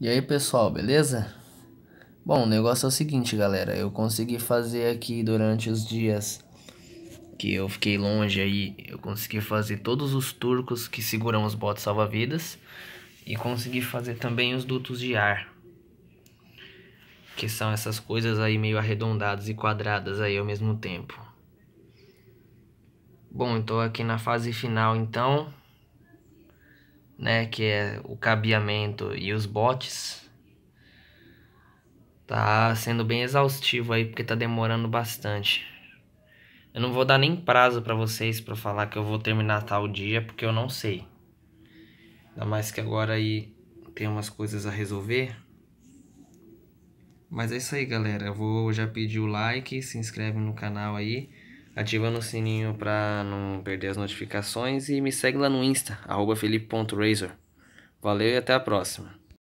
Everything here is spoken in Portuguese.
E aí pessoal, beleza? Bom, o negócio é o seguinte, galera. Eu consegui fazer aqui durante os dias que eu fiquei longe aí. Eu consegui fazer todos os turcos que seguram os botes salva-vidas. E consegui fazer também os dutos de ar. Que são essas coisas aí meio arredondadas e quadradas aí ao mesmo tempo. Bom, tô aqui na fase final então né, que é o cabeamento e os botes, tá sendo bem exaustivo aí porque tá demorando bastante. Eu não vou dar nem prazo para vocês para falar que eu vou terminar tal dia porque eu não sei. Ainda mais que agora aí tem umas coisas a resolver. Mas é isso aí, galera. Eu vou já pedir o like, se inscreve no canal aí ativando o sininho para não perder as notificações e me segue lá no Insta, arroba felipe.razor. Valeu e até a próxima.